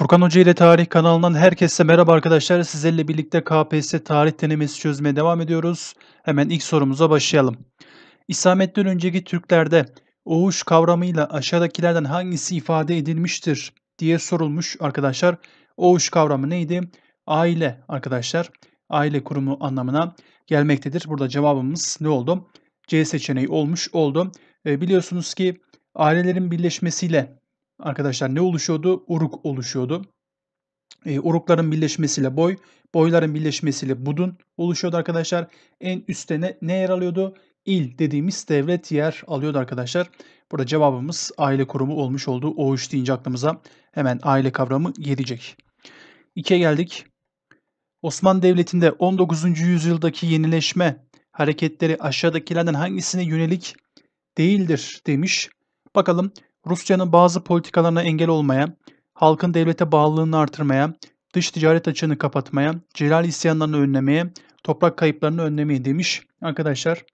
Furkan Hoca ile Tarih kanalından herkese merhaba arkadaşlar. Sizlerle birlikte KPSS tarih denemesi çözmeye devam ediyoruz. Hemen ilk sorumuza başlayalım. İslamiyet'ten önceki Türklerde Oğuş kavramıyla aşağıdakilerden hangisi ifade edilmiştir diye sorulmuş arkadaşlar. Oğuş kavramı neydi? Aile arkadaşlar. Aile kurumu anlamına gelmektedir. Burada cevabımız ne oldu? C seçeneği olmuş oldu. E, biliyorsunuz ki ailelerin birleşmesiyle arkadaşlar ne oluşuyordu? Uruk oluşuyordu. E, urukların birleşmesiyle boy, boyların birleşmesiyle budun oluşuyordu arkadaşlar. En üstte ne, ne yer alıyordu? İl dediğimiz devlet yer alıyordu arkadaşlar. Burada cevabımız aile kurumu olmuş oldu. OÜÇ deyince aklımıza hemen aile kavramı gelecek. 2'ye geldik. Osmanlı Devleti'nde 19. yüzyıldaki yenileşme hareketleri aşağıdakilerden hangisine yönelik değildir demiş. Bakalım Rusya'nın bazı politikalarına engel olmaya, halkın devlete bağlılığını artırmaya, dış ticaret açığını kapatmaya, celal isyanlarını önlemeye, toprak kayıplarını önlemeye demiş. Arkadaşlar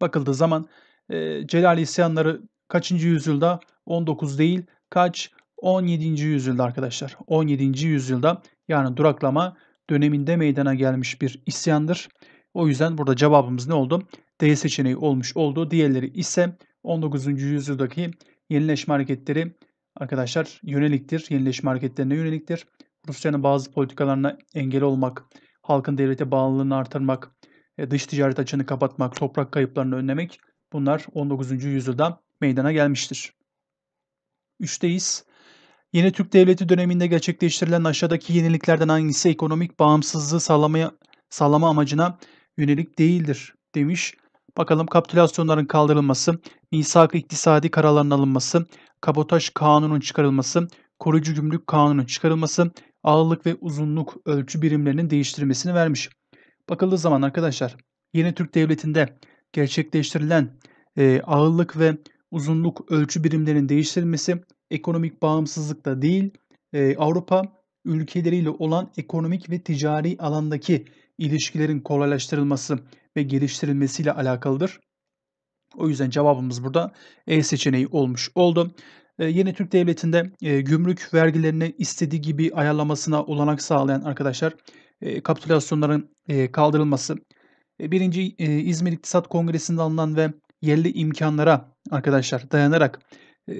bakıldığı zaman e, celal isyanları kaçıncı yüzyılda? 19 değil kaç? 17. yüzyılda arkadaşlar. 17. yüzyılda yani duraklama döneminde meydana gelmiş bir isyandır. O yüzden burada cevabımız ne oldu? D seçeneği olmuş oldu. Diğerleri ise 19. yüzyıldaki Yenileşme hareketleri arkadaşlar yöneliktir. Yenileşme hareketlerine yöneliktir. Rusya'nın bazı politikalarına engel olmak, halkın devlete bağlılığını artırmak, e, dış ticaret açığını kapatmak, toprak kayıplarını önlemek bunlar 19. yüzyılda meydana gelmiştir. Üçteyiz. Yeni Türk Devleti döneminde gerçekleştirilen aşağıdaki yeniliklerden hangisi ekonomik bağımsızlığı sağlamaya, sağlama amacına yönelik değildir demiş. Bakalım kapitülasyonların kaldırılması, misak iktisadi kararların alınması, kabotaj kanunun çıkarılması, koruyucu gümrük kanunun çıkarılması, ağırlık ve uzunluk ölçü birimlerinin değiştirilmesini vermiş. Bakıldığı zaman arkadaşlar yeni Türk Devleti'nde gerçekleştirilen e, ağırlık ve uzunluk ölçü birimlerinin değiştirilmesi ekonomik bağımsızlıkta değil e, Avrupa ülkeleriyle olan ekonomik ve ticari alandaki ilişkilerin kolaylaştırılması ve geliştirilmesiyle alakalıdır. O yüzden cevabımız burada E seçeneği olmuş oldu. E, yeni Türk Devleti'nde e, gümrük vergilerini istediği gibi ayarlamasına olanak sağlayan arkadaşlar e, kapitülasyonların e, kaldırılması. birinci İzmir İktisat Kongresi'nde alınan ve yerli imkanlara arkadaşlar dayanarak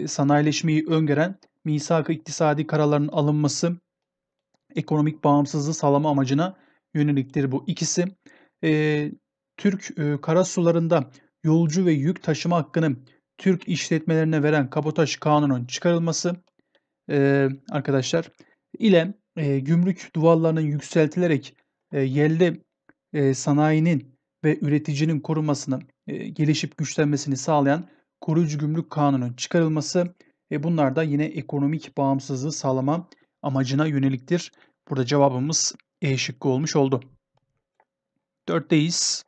sanayileşmeyi öngören misak iktisadi kararların alınması ekonomik bağımsızlığı sağlama amacına yöneliktir bu ikisi. Türk e, karasularında yolcu ve yük taşıma hakkını Türk işletmelerine veren kabotaj kanunun çıkarılması e, arkadaşlar ile e, gümrük duvarlarının yükseltilerek e, yerli e, sanayinin ve üreticinin korunmasını e, gelişip güçlenmesini sağlayan koruyucu gümrük kanunun çıkarılması e, bunlar da yine ekonomik bağımsızlığı sağlama amacına yöneliktir. Burada cevabımız E şıkkı olmuş oldu. Dörtteyiz.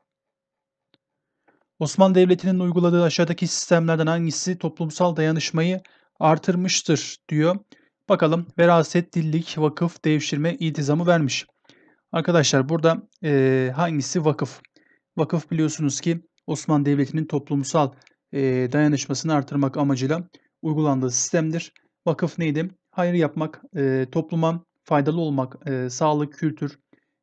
Osman Devleti'nin uyguladığı aşağıdaki sistemlerden hangisi toplumsal dayanışmayı artırmıştır diyor. Bakalım veraset, dillik, vakıf, devşirme, itizamı vermiş. Arkadaşlar burada e, hangisi vakıf? Vakıf biliyorsunuz ki Osmanlı Devleti'nin toplumsal e, dayanışmasını artırmak amacıyla uygulandığı sistemdir. Vakıf neydi? Hayır yapmak, e, topluma faydalı olmak, e, sağlık, kültür,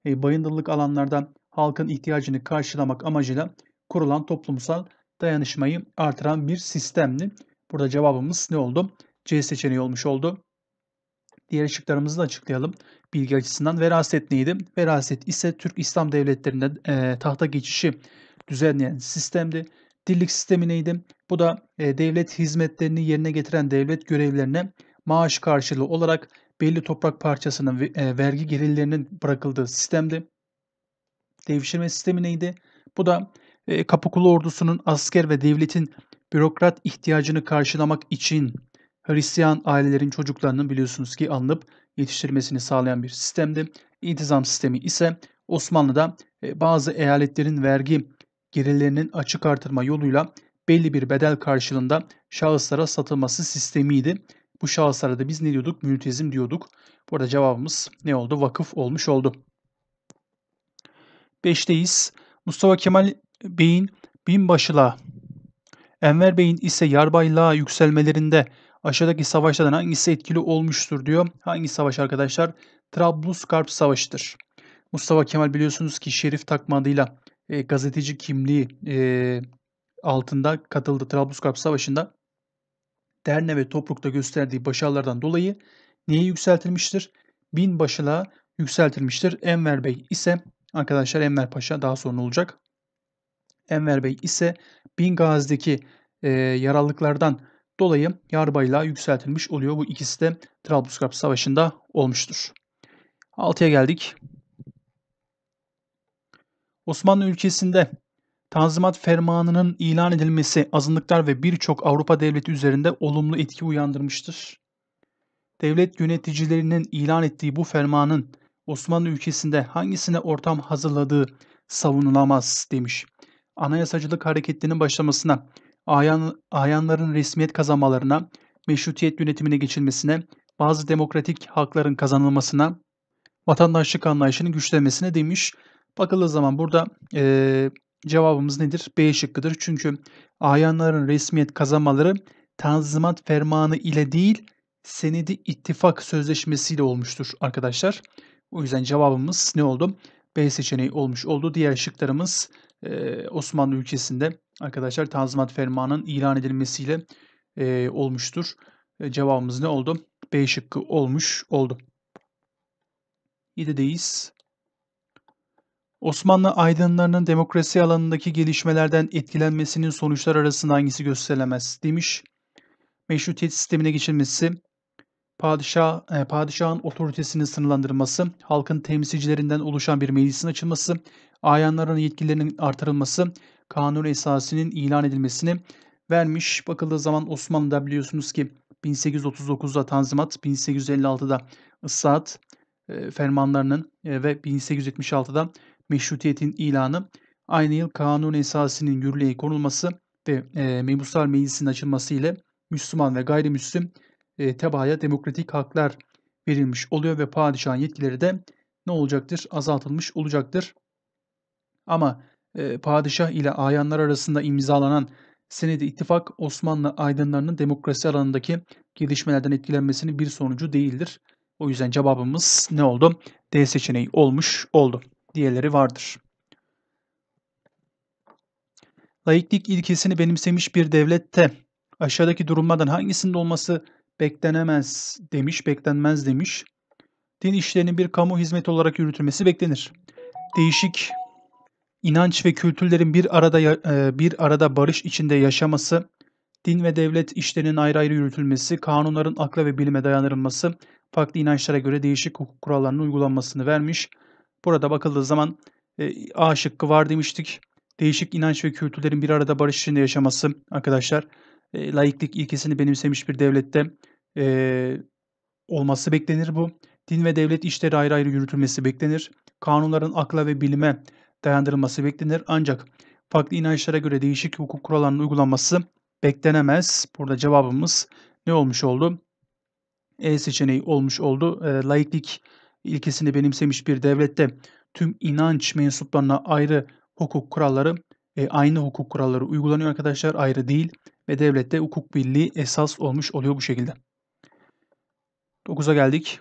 e, bayındırlık alanlardan halkın ihtiyacını karşılamak amacıyla kurulan toplumsal dayanışmayı artıran bir sistemdi. Burada cevabımız ne oldu? C seçeneği olmuş oldu. Diğer şıklarımızı da açıklayalım. Bilgi açısından veraset neydi? Veraset ise Türk İslam devletlerinde e, tahta geçişi düzenleyen sistemdi. Dillik sistemi neydi? Bu da e, devlet hizmetlerini yerine getiren devlet görevlerine maaş karşılığı olarak belli toprak parçasının e, vergi gelirlerinin bırakıldığı sistemdi. Devşirme sistemi neydi? Bu da e, Kapıkulu ordusunun asker ve devletin bürokrat ihtiyacını karşılamak için Hristiyan ailelerin çocuklarının biliyorsunuz ki alınıp yetiştirmesini sağlayan bir sistemdi. İntizam sistemi ise Osmanlı'da e, bazı eyaletlerin vergi gelirlerinin açık artırma yoluyla belli bir bedel karşılığında şahıslara satılması sistemiydi. Bu şahıslara da biz ne diyorduk? Mültezim diyorduk. Burada cevabımız ne oldu? Vakıf olmuş oldu. 5'teyiz. Mustafa Kemal Bey'in binbaşılığa, Enver Bey'in ise yarbaylığa yükselmelerinde aşağıdaki savaşlardan hangisi etkili olmuştur diyor. Hangi savaş arkadaşlar? Trablusgarp Savaşı'dır. Mustafa Kemal biliyorsunuz ki Şerif Takma adıyla e, gazeteci kimliği e, altında katıldı Trablusgarp Savaşı'nda. Derne ve Topruk'ta gösterdiği başarılardan dolayı neye yükseltilmiştir? Binbaşılığa yükseltilmiştir. Enver Bey ise arkadaşlar Enver Paşa daha sonra olacak. Enver Bey ise Bingazi'deki e, yaralıklardan dolayı yarbayla yükseltilmiş oluyor. Bu ikisi de Trablusgarp Savaşı'nda olmuştur. 6'ya geldik. Osmanlı ülkesinde Tanzimat Fermanı'nın ilan edilmesi azınlıklar ve birçok Avrupa devleti üzerinde olumlu etki uyandırmıştır. Devlet yöneticilerinin ilan ettiği bu fermanın Osmanlı ülkesinde hangisine ortam hazırladığı savunulamaz demiş anayasacılık hareketinin başlamasına, ayan, ayanların resmiyet kazanmalarına, meşrutiyet yönetimine geçilmesine, bazı demokratik hakların kazanılmasına, vatandaşlık anlayışının güçlenmesine demiş. Bakıldığı zaman burada e, cevabımız nedir? B şıkkıdır. Çünkü ayanların resmiyet kazanmaları Tanzimat Fermanı ile değil, senedi ittifak ile olmuştur arkadaşlar. O yüzden cevabımız ne oldu? B seçeneği olmuş oldu. Diğer şıklarımız Osmanlı ülkesinde arkadaşlar Tanzimat Fermanı'nın ilan edilmesiyle olmuştur. cevabımız ne oldu? B şıkkı olmuş oldu. 7'deyiz. Osmanlı aydınlarının demokrasi alanındaki gelişmelerden etkilenmesinin sonuçlar arasında hangisi gösterilemez demiş. Meşrutiyet sistemine geçilmesi, padişah, e, padişahın otoritesinin sınırlandırılması, halkın temsilcilerinden oluşan bir meclisin açılması, ayanların yetkilerinin artırılması, kanun esasının ilan edilmesini vermiş. Bakıldığı zaman Osmanlı'da biliyorsunuz ki 1839'da Tanzimat, 1856'da Issaat e, fermanlarının e, ve 1876'da meşrutiyetin ilanı, aynı yıl kanun esasının yürürlüğe konulması ve e, Mebuslar Meclisi'nin açılması ile Müslüman ve gayrimüslim e, tebaya demokratik haklar verilmiş oluyor ve padişahın yetkileri de ne olacaktır? Azaltılmış olacaktır. Ama e, padişah ile ayanlar arasında imzalanan senedi ittifak Osmanlı aydınlarının demokrasi alanındaki gelişmelerden etkilenmesinin bir sonucu değildir. O yüzden cevabımız ne oldu? D seçeneği olmuş oldu. Diğerleri vardır. Layıklık ilkesini benimsemiş bir devlette aşağıdaki durumlardan hangisinde olması beklenemez demiş, beklenmez demiş. Din işlerinin bir kamu hizmeti olarak yürütülmesi beklenir. Değişik inanç ve kültürlerin bir arada e, bir arada barış içinde yaşaması, din ve devlet işlerinin ayrı ayrı yürütülmesi, kanunların akla ve bilime dayanırılması, farklı inançlara göre değişik hukuk kurallarının uygulanmasını vermiş. Burada bakıldığı zaman e, A şıkkı var demiştik. Değişik inanç ve kültürlerin bir arada barış içinde yaşaması arkadaşlar. E, laiklik ilkesini benimsemiş bir devlette e, olması beklenir bu. Din ve devlet işleri ayrı ayrı yürütülmesi beklenir. Kanunların akla ve bilime dayandırılması beklenir. Ancak farklı inançlara göre değişik hukuk kurallarının uygulanması beklenemez. Burada cevabımız ne olmuş oldu? E seçeneği olmuş oldu. E, laiklik ilkesini benimsemiş bir devlette tüm inanç mensuplarına ayrı hukuk kuralları, e, aynı hukuk kuralları uygulanıyor arkadaşlar ayrı değil ve devlette hukuk birliği esas olmuş oluyor bu şekilde. 9'a geldik.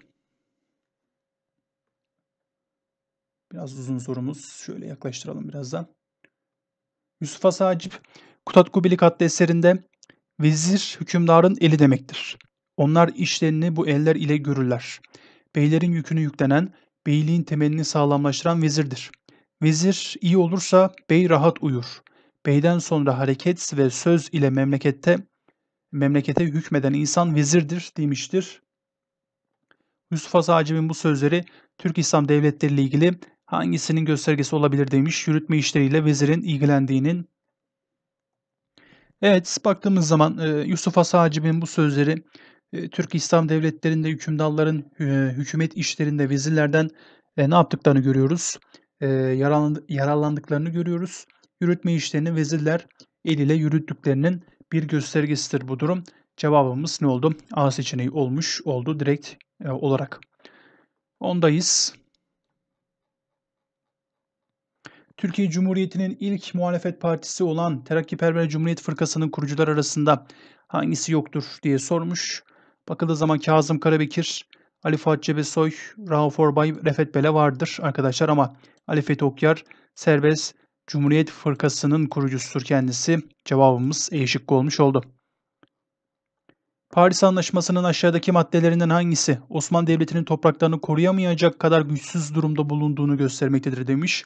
Biraz uzun sorumuz. Şöyle yaklaştıralım birazdan. Yusuf Asacip, Kutat Kubilik adlı eserinde vezir hükümdarın eli demektir. Onlar işlerini bu eller ile görürler. Beylerin yükünü yüklenen, beyliğin temelini sağlamlaştıran vezirdir. Vezir iyi olursa bey rahat uyur. Beyden sonra hareket ve söz ile memlekette memlekete hükmeden insan vezirdir demiştir Yusuf Has Acib'in bu sözleri Türk İslam devletleri ile ilgili hangisinin göstergesi olabilir demiş. Yürütme işleriyle vezirin ilgilendiğinin. Evet baktığımız zaman e, Yusuf Has Acib'in bu sözleri e, Türk İslam devletlerinde hükümdarların e, hükümet işlerinde vezirlerden ne yaptıklarını görüyoruz. Yararlandıklarını görüyoruz. Yürütme işlerini vezirler eliyle yürüttüklerinin bir göstergesidir bu durum. Cevabımız ne oldu? A seçeneği olmuş oldu. Direkt e, olarak. Ondayız. Türkiye Cumhuriyeti'nin ilk muhalefet partisi olan Terakkiperver Cumhuriyet Fırkası'nın kurucular arasında hangisi yoktur diye sormuş. Bakıldığı zaman Kazım Karabekir, Ali Fuat Cebesoy, Rauf Orbay, Refet Bele vardır arkadaşlar ama Ali Fethi Okyar serbest Cumhuriyet Fırkası'nın kurucusudur kendisi. Cevabımız E şıkkı olmuş oldu. Paris Anlaşması'nın aşağıdaki maddelerinden hangisi Osmanlı Devleti'nin topraklarını koruyamayacak kadar güçsüz durumda bulunduğunu göstermektedir demiş.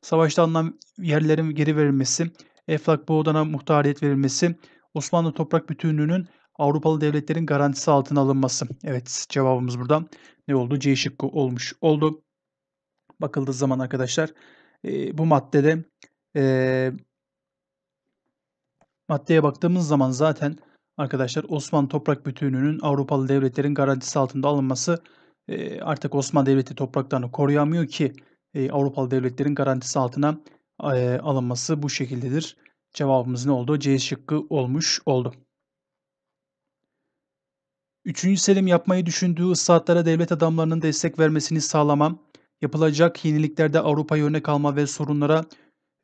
Savaşta alınan yerlerin geri verilmesi, Eflak Boğdan'a muhtariyet verilmesi, Osmanlı toprak bütünlüğünün Avrupalı devletlerin garantisi altına alınması. Evet cevabımız burada ne oldu? C şıkkı olmuş oldu. Bakıldığı zaman arkadaşlar e, bu maddede e, maddeye baktığımız zaman zaten arkadaşlar Osmanlı toprak bütünlüğünün Avrupalı devletlerin garantisi altında alınması e, artık Osmanlı Devleti topraklarını koruyamıyor ki e, Avrupalı devletlerin garantisi altına e, alınması bu şekildedir. Cevabımız ne oldu? C şıkkı olmuş oldu. Üçüncü Selim yapmayı düşündüğü ıslahatlara devlet adamlarının destek vermesini sağlamam, yapılacak yeniliklerde Avrupa'ya örnek alma ve sorunlara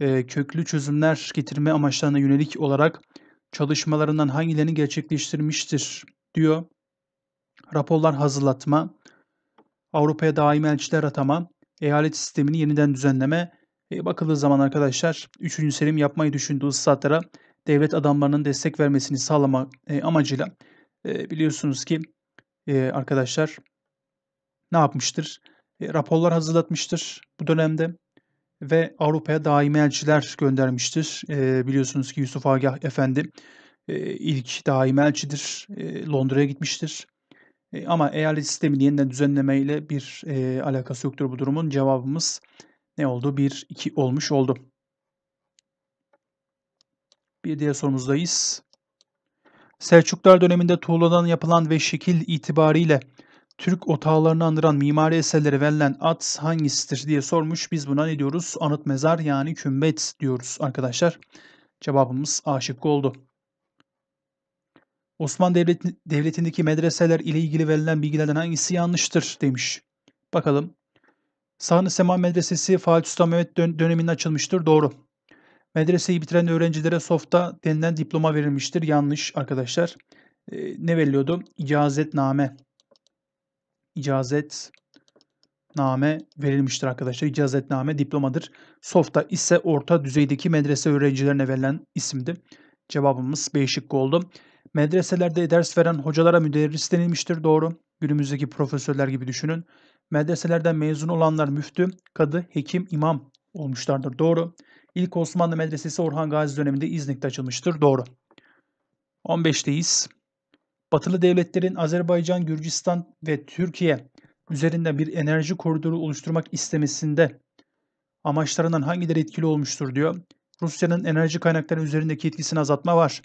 e, köklü çözümler getirme amaçlarına yönelik olarak çalışmalarından hangilerini gerçekleştirmiştir diyor. Raporlar hazırlatma, Avrupa'ya daimi elçiler atama, eyalet sistemini yeniden düzenleme ve bakıldığı zaman arkadaşlar 3. Selim yapmayı düşündüğü ıslahatlara devlet adamlarının destek vermesini sağlamak e, amacıyla e, biliyorsunuz ki e, arkadaşlar ne yapmıştır? E, raporlar hazırlatmıştır bu dönemde ve Avrupa'ya daimi elçiler göndermiştir. E, biliyorsunuz ki Yusuf Agah Efendi e, ilk daimi elçidir. E, Londra'ya gitmiştir. E, ama eyalet sistemini yeniden düzenlemeyle bir e, alakası yoktur bu durumun. Cevabımız ne oldu? 1-2 olmuş oldu. Bir diğer sorumuzdayız. Selçuklar döneminde tuğladan yapılan ve şekil itibariyle Türk otağlarını andıran mimari eserlere verilen ad hangisidir diye sormuş. Biz buna ne diyoruz? Anıt mezar yani kümbet diyoruz arkadaşlar. Cevabımız A şıkkı oldu. Osmanlı Devleti, Devleti'ndeki medreseler ile ilgili verilen bilgilerden hangisi yanlıştır demiş. Bakalım. Sahne Sema Medresesi Fatih Sultan Mehmet döneminde açılmıştır. Doğru. Medreseyi bitiren öğrencilere softa denilen diploma verilmiştir. Yanlış arkadaşlar. Ee, ne veriliyordu? İcazetname icazet name verilmiştir arkadaşlar. İcazetname diplomadır. Softa ise orta düzeydeki medrese öğrencilerine verilen isimdi. Cevabımız B şıkkı oldu. Medreselerde ders veren hocalara müderris denilmiştir. Doğru. Günümüzdeki profesörler gibi düşünün. Medreselerden mezun olanlar müftü, kadı, hekim, imam olmuşlardır. Doğru. İlk Osmanlı Medresesi Orhan Gazi döneminde İznik'te açılmıştır. Doğru. 15'teyiz. Batılı devletlerin Azerbaycan, Gürcistan ve Türkiye üzerinde bir enerji koridoru oluşturmak istemesinde amaçlarından hangileri etkili olmuştur diyor. Rusya'nın enerji kaynakları üzerindeki etkisini azaltma var.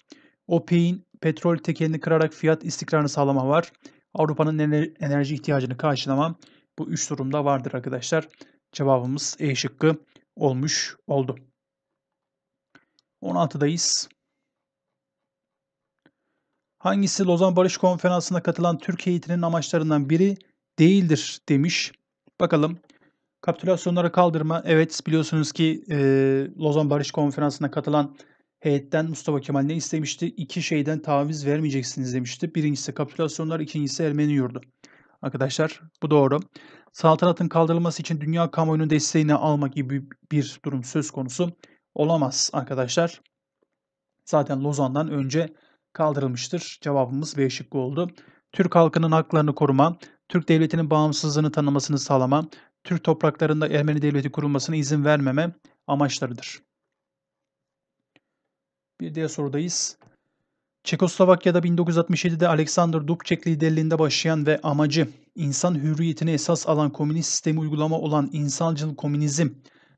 OPEC'in petrol tekelini kırarak fiyat istikrarını sağlama var. Avrupa'nın enerji ihtiyacını karşılama bu üç durumda vardır arkadaşlar. Cevabımız E şıkkı olmuş oldu. 16'dayız. Hangisi Lozan Barış Konferansı'na katılan Türk heyetinin amaçlarından biri değildir demiş. Bakalım. Kapitülasyonları kaldırma. Evet biliyorsunuz ki e, Lozan Barış Konferansı'na katılan heyetten Mustafa Kemal ne istemişti? İki şeyden taviz vermeyeceksiniz demişti. Birincisi kapitülasyonlar, ikincisi Ermeni yurdu. Arkadaşlar bu doğru. Saltanatın kaldırılması için dünya kamuoyunun desteğini almak gibi bir durum söz konusu olamaz arkadaşlar. Zaten Lozan'dan önce kaldırılmıştır. Cevabımız B şıkkı oldu. Türk halkının haklarını koruma, Türk devletinin bağımsızlığını tanımasını sağlama, Türk topraklarında Ermeni devleti kurulmasına izin vermeme amaçlarıdır. Bir diğer sorudayız. Çekoslovakya'da 1967'de Aleksandr Dubček liderliğinde başlayan ve amacı insan hürriyetini esas alan komünist sistemi uygulama olan insancıl komünizm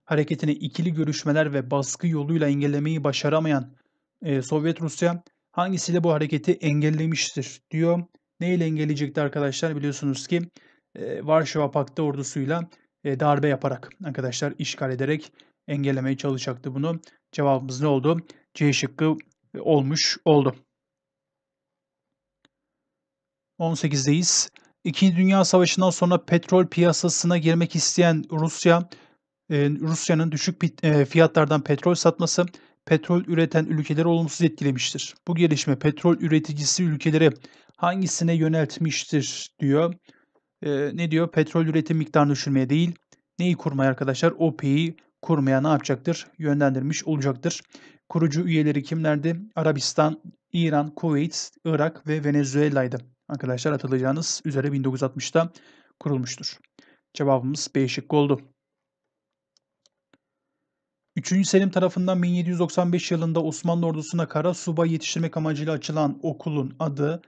hareketini ikili görüşmeler ve baskı yoluyla engellemeyi başaramayan e, Sovyet Rusya hangisiyle bu hareketi engellemiştir diyor. Neyle engelleyecekti arkadaşlar biliyorsunuz ki e, Varşova Paktı ordusuyla e, darbe yaparak arkadaşlar işgal ederek engellemeye çalışacaktı bunu. Cevabımız ne oldu? C şıkkı olmuş oldu. 18'deyiz. İkinci Dünya Savaşı'ndan sonra petrol piyasasına girmek isteyen Rusya, e, Rusya'nın düşük e, fiyatlardan petrol satması petrol üreten ülkeleri olumsuz etkilemiştir. Bu gelişme petrol üreticisi ülkeleri hangisine yöneltmiştir diyor. Ee, ne diyor? Petrol üretim miktarını düşürmeye değil, neyi kurmaya arkadaşlar? OPEC'i kurmaya ne yapacaktır? Yönlendirmiş olacaktır. Kurucu üyeleri kimlerdi? Arabistan, İran, Kuveyt, Irak ve Venezuela'ydı. Arkadaşlar hatırlayacağınız üzere 1960'ta kurulmuştur. Cevabımız B şıkkı oldu. 3. Selim tarafından 1795 yılında Osmanlı ordusuna kara subay yetiştirmek amacıyla açılan okulun adı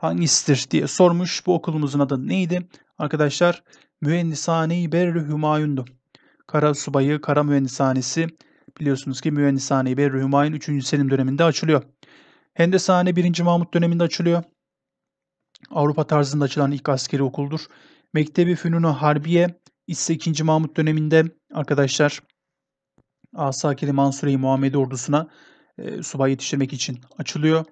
hangisidir diye sormuş. Bu okulumuzun adı neydi? Arkadaşlar Mühendisane-i Berri Hümayun'du. Kara subayı, kara Mühendisanesi. biliyorsunuz ki Mühendisane-i Berri Hümayun 3. Selim döneminde açılıyor. Hendesane 1. Mahmut döneminde açılıyor. Avrupa tarzında açılan ilk askeri okuldur. Mektebi Fünunu Harbiye ise 2. Mahmut döneminde arkadaşlar Asakeli Mansure'yi Muhammed ordusuna e, subay yetiştirmek için açılıyor.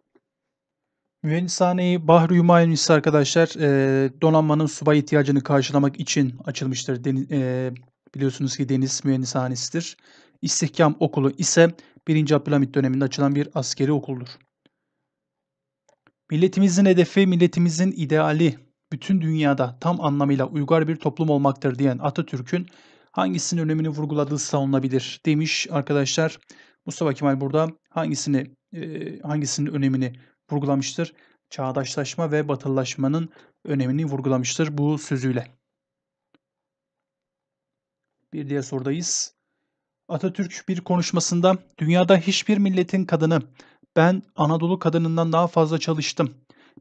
Mühendishaneyi Bahri Hümayunisi arkadaşlar e, donanmanın subay ihtiyacını karşılamak için açılmıştır. Deniz, e, biliyorsunuz ki deniz mühendishanesidir. İstihkam okulu ise 1. Abdülhamit döneminde açılan bir askeri okuldur. Milletimizin hedefi, milletimizin ideali bütün dünyada tam anlamıyla uygar bir toplum olmaktır diyen Atatürk'ün hangisinin önemini vurguladığı savunulabilir demiş arkadaşlar. Mustafa Kemal burada hangisini e, hangisinin önemini vurgulamıştır? Çağdaşlaşma ve batılılaşmanın önemini vurgulamıştır bu sözüyle. Bir diğer sorudayız. Atatürk bir konuşmasında dünyada hiçbir milletin kadını ben Anadolu kadınından daha fazla çalıştım.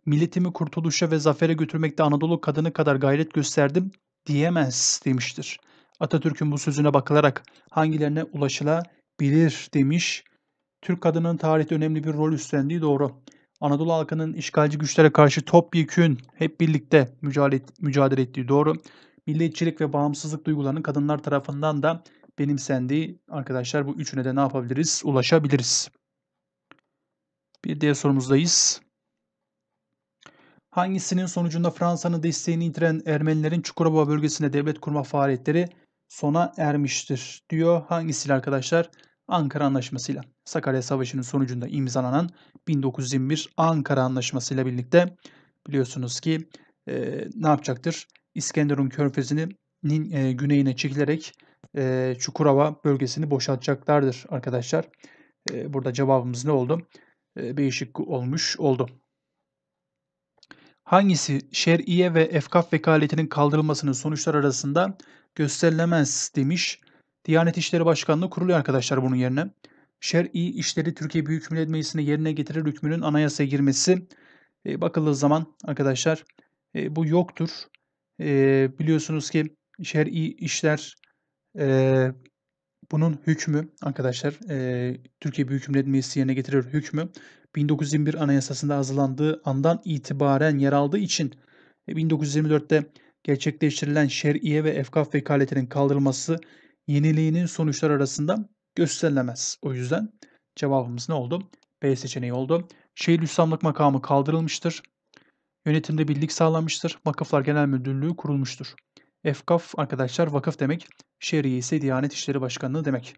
Milletimi kurtuluşa ve zafere götürmekte Anadolu kadını kadar gayret gösterdim diyemez demiştir. Atatürk'ün bu sözüne bakılarak hangilerine ulaşılabilir demiş. Türk kadının tarihte önemli bir rol üstlendiği doğru. Anadolu halkının işgalci güçlere karşı topyekün hep birlikte mücadele, ettiği doğru. Milliyetçilik ve bağımsızlık duygularının kadınlar tarafından da benimsendiği arkadaşlar bu üçüne de ne yapabiliriz? Ulaşabiliriz. Bir diğer sorumuzdayız. Hangisinin sonucunda Fransa'nın desteğini itiren Ermenilerin Çukurova bölgesinde devlet kurma faaliyetleri sona ermiştir diyor. Hangisiyle arkadaşlar? Ankara Anlaşması'yla. Sakarya Savaşı'nın sonucunda imzalanan 1921 Ankara Anlaşması'yla birlikte biliyorsunuz ki e, ne yapacaktır? İskenderun Körfezi'nin e, güneyine çekilerek e, Çukurova bölgesini boşaltacaklardır arkadaşlar. E, burada cevabımız ne oldu? E, değişik olmuş oldu. Hangisi şer'iye ve efkaf vekaletinin kaldırılmasının sonuçlar arasında gösterilemez demiş. Diyanet İşleri Başkanlığı kuruluyor arkadaşlar bunun yerine. Şer'i işleri Türkiye Büyük Millet Meclisi'ne yerine getirir hükmünün anayasaya girmesi e, bakıldığı zaman arkadaşlar e, bu yoktur. E, biliyorsunuz ki şer'i işler e, bunun hükmü arkadaşlar e, Türkiye Büyük Millet Meclisi yerine getirir hükmü 1921 Anayasası'nda hazırlandığı andan itibaren yer aldığı için e, 1924'te gerçekleştirilen şer'iye ve efkaf vekaletinin kaldırılması yeniliğinin sonuçları arasında gösterilemez. O yüzden cevabımız ne oldu? B seçeneği oldu. Şehir üssamlık makamı kaldırılmıştır. Yönetimde birlik sağlanmıştır. Vakıflar Genel Müdürlüğü kurulmuştur. Efkaf arkadaşlar vakıf demek. Şehriye ise Diyanet İşleri Başkanlığı demek.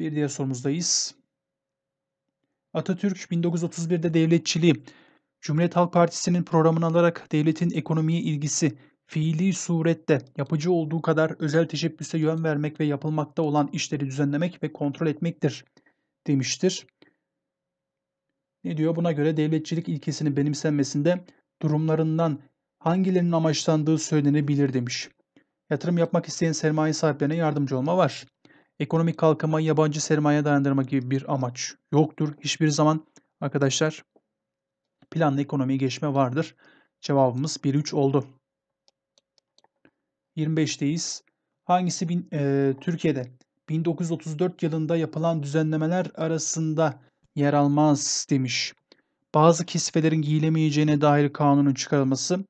Bir diğer sorumuzdayız. Atatürk 1931'de devletçiliği Cumhuriyet Halk Partisi'nin programını alarak devletin ekonomiye ilgisi fiili surette yapıcı olduğu kadar özel teşebbüse yön vermek ve yapılmakta olan işleri düzenlemek ve kontrol etmektir demiştir. Ne diyor? Buna göre devletçilik ilkesini benimsenmesinde durumlarından hangilerinin amaçlandığı söylenebilir demiş. Yatırım yapmak isteyen sermaye sahiplerine yardımcı olma var. Ekonomik kalkınma yabancı sermaye dayandırma gibi bir amaç yoktur. Hiçbir zaman arkadaşlar planlı ekonomiye geçme vardır. Cevabımız 1-3 oldu. 25'teyiz. Hangisi bin, e, Türkiye'de 1934 yılında yapılan düzenlemeler arasında yer almaz demiş. Bazı kisvelerin giyilemeyeceğine dair kanunun çıkarılması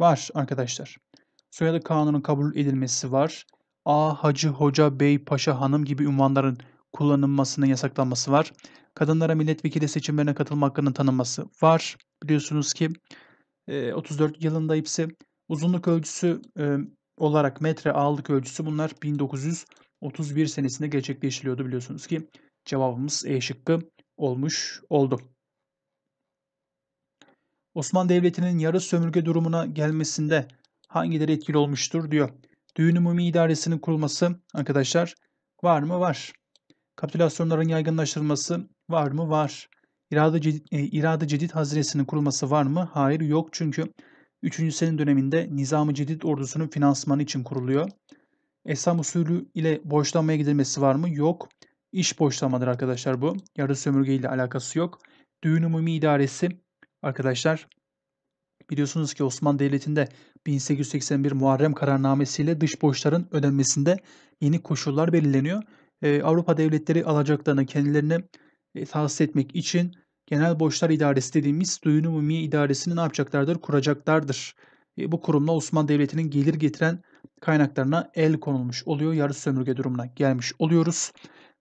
var arkadaşlar. Soyadı kanunun kabul edilmesi var. A. Hacı Hoca Bey Paşa Hanım gibi ünvanların kullanılmasının yasaklanması var. Kadınlara milletvekili seçimlerine katılma hakkının tanınması var biliyorsunuz ki 34 yılında ipsi uzunluk ölçüsü olarak metre ağırlık ölçüsü bunlar 1931 senesinde gerçekleştiriliyordu biliyorsunuz ki cevabımız E şıkkı olmuş oldu. Osman Devleti'nin yarı sömürge durumuna gelmesinde hangileri etkili olmuştur diyor. Düğün Umumi İdaresi'nin kurulması arkadaşlar var mı? Var. Kapitülasyonların yaygınlaştırılması var mı? Var. İrade Cedid, e, İrade Cedid Hazinesi'nin kurulması var mı? Hayır yok çünkü 3. Selim döneminde Nizam-ı Cedid ordusunun finansmanı için kuruluyor. Esam usulü ile borçlanmaya gidilmesi var mı? Yok. İş borçlanmadır arkadaşlar bu. Yarı sömürge ile alakası yok. Düğün Umumi İdaresi arkadaşlar biliyorsunuz ki Osmanlı Devleti'nde 1881 Muharrem kararnamesiyle dış borçların ödenmesinde yeni koşullar belirleniyor. Ee, Avrupa devletleri alacaklarını kendilerine tahsis etmek için Genel Borçlar İdaresi dediğimiz Duyun Umumiye İdaresini ne yapacaklardır? Kuracaklardır. E, bu kurumla Osmanlı Devleti'nin gelir getiren kaynaklarına el konulmuş oluyor. Yarı sömürge durumuna gelmiş oluyoruz.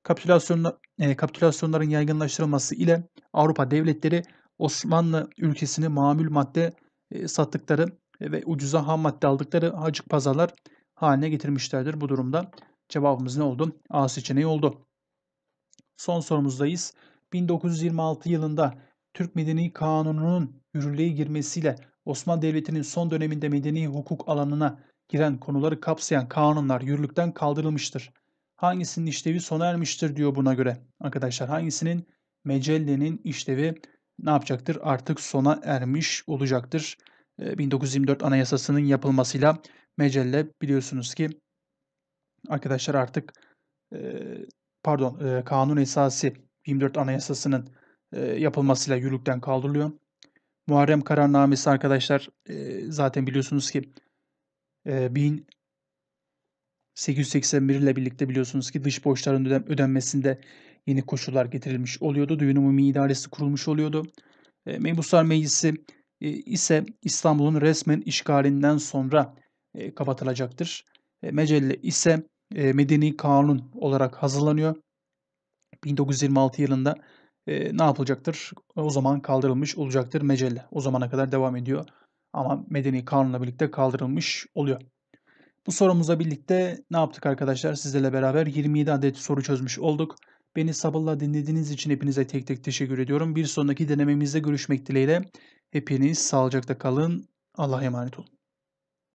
Kapitülasyonla, e, kapitülasyonların yaygınlaştırılması ile Avrupa devletleri Osmanlı ülkesini mamül madde e, sattıkları ve ucuza ham madde aldıkları hacık pazarlar haline getirmişlerdir. Bu durumda cevabımız ne oldu? A seçeneği oldu. Son sorumuzdayız. 1926 yılında Türk Medeni Kanunu'nun yürürlüğe girmesiyle Osmanlı Devleti'nin son döneminde medeni hukuk alanına giren konuları kapsayan kanunlar yürürlükten kaldırılmıştır. Hangisinin işlevi sona ermiştir diyor buna göre. Arkadaşlar hangisinin mecellenin işlevi ne yapacaktır? Artık sona ermiş olacaktır. 1924 ee, Anayasası'nın yapılmasıyla mecelle biliyorsunuz ki arkadaşlar artık e, pardon e, kanun esası 24 Anayasası'nın e, yapılmasıyla yürürlükten kaldırılıyor. Muharrem kararnamesi arkadaşlar e, zaten biliyorsunuz ki e, 1881 ile birlikte biliyorsunuz ki dış borçların ödenmesinde yeni koşullar getirilmiş oluyordu. Düğün Umumi İdaresi kurulmuş oluyordu. E, Mebuslar Meclisi e, ise İstanbul'un resmen işgalinden sonra e, kapatılacaktır. E, Mecelle ise e, medeni kanun olarak hazırlanıyor. 1926 yılında e, ne yapılacaktır? O zaman kaldırılmış olacaktır mecelle. O zamana kadar devam ediyor ama medeni kanunla birlikte kaldırılmış oluyor. Bu sorumuza birlikte ne yaptık arkadaşlar? Sizlerle beraber 27 adet soru çözmüş olduk. Beni sabırla dinlediğiniz için hepinize tek tek teşekkür ediyorum. Bir sonraki denememizde görüşmek dileğiyle. Hepiniz sağlıcakla kalın. Allah'a emanet olun.